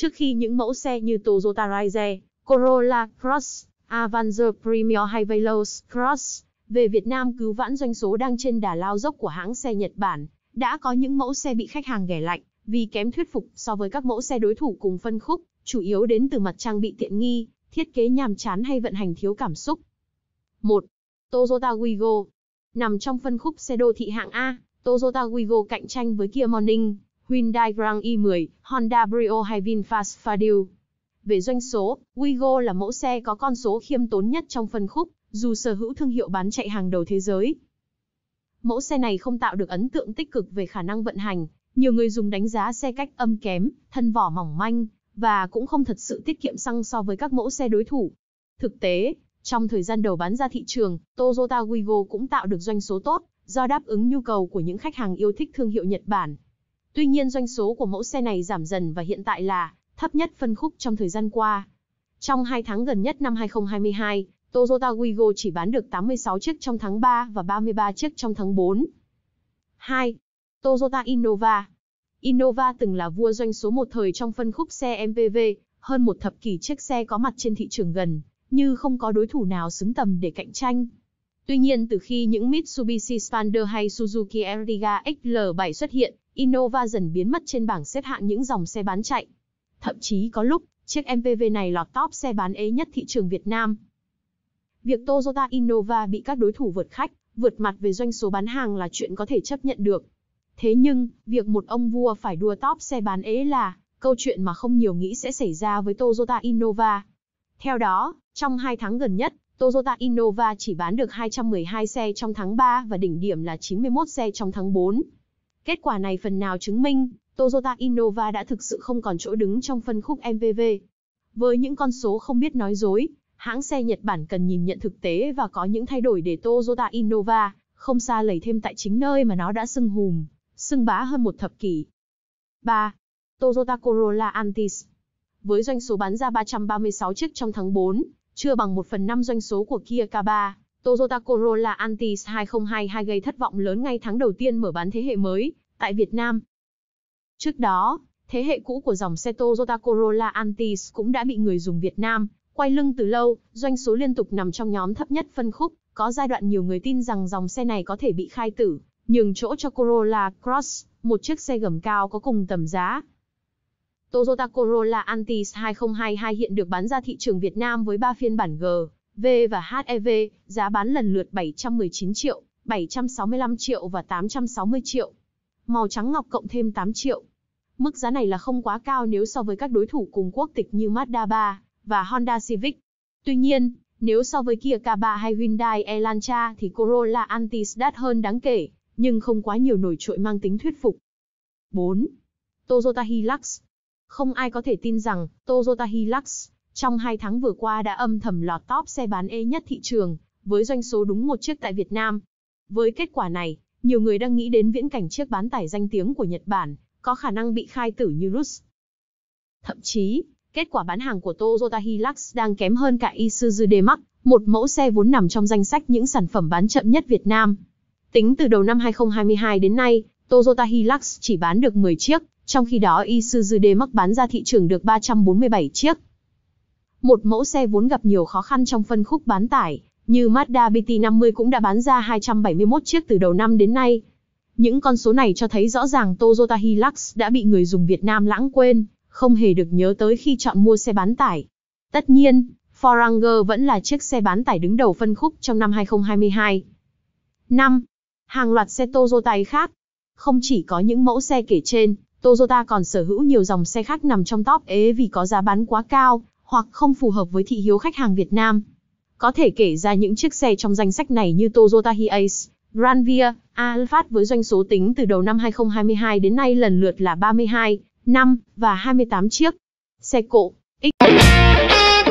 Trước khi những mẫu xe như Toyota Raize, Corolla Cross, Avanza Premier hay Veloz Cross về Việt Nam cứu vãn doanh số đang trên đà lao dốc của hãng xe Nhật Bản, đã có những mẫu xe bị khách hàng ghẻ lạnh vì kém thuyết phục so với các mẫu xe đối thủ cùng phân khúc, chủ yếu đến từ mặt trang bị tiện nghi, thiết kế nhàm chán hay vận hành thiếu cảm xúc. 1. Toyota Wigo Nằm trong phân khúc xe đô thị hạng A, Toyota Wigo cạnh tranh với Kia Morning, Hyundai Grand i10, Honda Brio hay VinFast Fadil. Về doanh số, Wigo là mẫu xe có con số khiêm tốn nhất trong phân khúc, dù sở hữu thương hiệu bán chạy hàng đầu thế giới. Mẫu xe này không tạo được ấn tượng tích cực về khả năng vận hành, nhiều người dùng đánh giá xe cách âm kém, thân vỏ mỏng manh, và cũng không thật sự tiết kiệm xăng so với các mẫu xe đối thủ. Thực tế, trong thời gian đầu bán ra thị trường, Toyota Wigo cũng tạo được doanh số tốt, do đáp ứng nhu cầu của những khách hàng yêu thích thương hiệu Nhật Bản. Tuy nhiên doanh số của mẫu xe này giảm dần và hiện tại là thấp nhất phân khúc trong thời gian qua. Trong 2 tháng gần nhất năm 2022, Toyota Wigo chỉ bán được 86 chiếc trong tháng 3 và 33 chiếc trong tháng 4. 2. Toyota Innova Innova từng là vua doanh số một thời trong phân khúc xe MPV, hơn một thập kỷ chiếc xe có mặt trên thị trường gần, như không có đối thủ nào xứng tầm để cạnh tranh. Tuy nhiên từ khi những Mitsubishi Spander hay Suzuki Ertiga XL7 xuất hiện, Innova dần biến mất trên bảng xếp hạng những dòng xe bán chạy. Thậm chí có lúc, chiếc MPV này lọt top xe bán ế nhất thị trường Việt Nam. Việc Toyota Innova bị các đối thủ vượt khách, vượt mặt về doanh số bán hàng là chuyện có thể chấp nhận được. Thế nhưng, việc một ông vua phải đua top xe bán ế là câu chuyện mà không nhiều nghĩ sẽ xảy ra với Toyota Innova. Theo đó, trong hai tháng gần nhất, Toyota Innova chỉ bán được 212 xe trong tháng 3 và đỉnh điểm là 91 xe trong tháng 4. Kết quả này phần nào chứng minh, Toyota Innova đã thực sự không còn chỗ đứng trong phân khúc MPV. Với những con số không biết nói dối, hãng xe Nhật Bản cần nhìn nhận thực tế và có những thay đổi để Toyota Innova không xa lầy thêm tại chính nơi mà nó đã sưng hùm, sưng bá hơn một thập kỷ. 3. Toyota Corolla Altis Với doanh số bán ra 336 chiếc trong tháng 4, chưa bằng 1 phần 5 doanh số của Kia K3, Toyota Corolla Altis 2022 gây thất vọng lớn ngay tháng đầu tiên mở bán thế hệ mới tại Việt Nam. Trước đó, thế hệ cũ của dòng xe Toyota Corolla Altis cũng đã bị người dùng Việt Nam quay lưng từ lâu, doanh số liên tục nằm trong nhóm thấp nhất phân khúc, có giai đoạn nhiều người tin rằng dòng xe này có thể bị khai tử, nhường chỗ cho Corolla Cross, một chiếc xe gầm cao có cùng tầm giá. Toyota Corolla Altis 2022 hiện được bán ra thị trường Việt Nam với 3 phiên bản G, V và HEV, giá bán lần lượt 719 triệu, 765 triệu và 860 triệu. Màu trắng ngọc cộng thêm 8 triệu. Mức giá này là không quá cao nếu so với các đối thủ cùng quốc tịch như Mazda 3 và Honda Civic. Tuy nhiên, nếu so với Kia K3 hay Hyundai Elantra thì Corolla Altis đắt hơn đáng kể, nhưng không quá nhiều nổi trội mang tính thuyết phục. 4. Toyota Hilux Không ai có thể tin rằng Toyota Hilux trong hai tháng vừa qua đã âm thầm lọt top xe bán ê nhất thị trường, với doanh số đúng một chiếc tại Việt Nam. Với kết quả này, nhiều người đang nghĩ đến viễn cảnh chiếc bán tải danh tiếng của Nhật Bản, có khả năng bị khai tử như Rus. Thậm chí, kết quả bán hàng của Toyota Hilux đang kém hơn cả Isuzu D-Max, một mẫu xe vốn nằm trong danh sách những sản phẩm bán chậm nhất Việt Nam. Tính từ đầu năm 2022 đến nay, Toyota Hilux chỉ bán được 10 chiếc, trong khi đó Isuzu D-Max bán ra thị trường được 347 chiếc. Một mẫu xe vốn gặp nhiều khó khăn trong phân khúc bán tải, như Mazda BT50 cũng đã bán ra 271 chiếc từ đầu năm đến nay. Những con số này cho thấy rõ ràng Toyota Hilux đã bị người dùng Việt Nam lãng quên, không hề được nhớ tới khi chọn mua xe bán tải. Tất nhiên, Forerunner vẫn là chiếc xe bán tải đứng đầu phân khúc trong năm 2022. 5. Hàng loạt xe Toyota khác. Không chỉ có những mẫu xe kể trên, Toyota còn sở hữu nhiều dòng xe khác nằm trong top ế vì có giá bán quá cao, hoặc không phù hợp với thị hiếu khách hàng Việt Nam. Có thể kể ra những chiếc xe trong danh sách này như Toyota Hiace, Ranvia, Alphard với doanh số tính từ đầu năm 2022 đến nay lần lượt là 32, 5 và 28 chiếc. Xe cộ, X.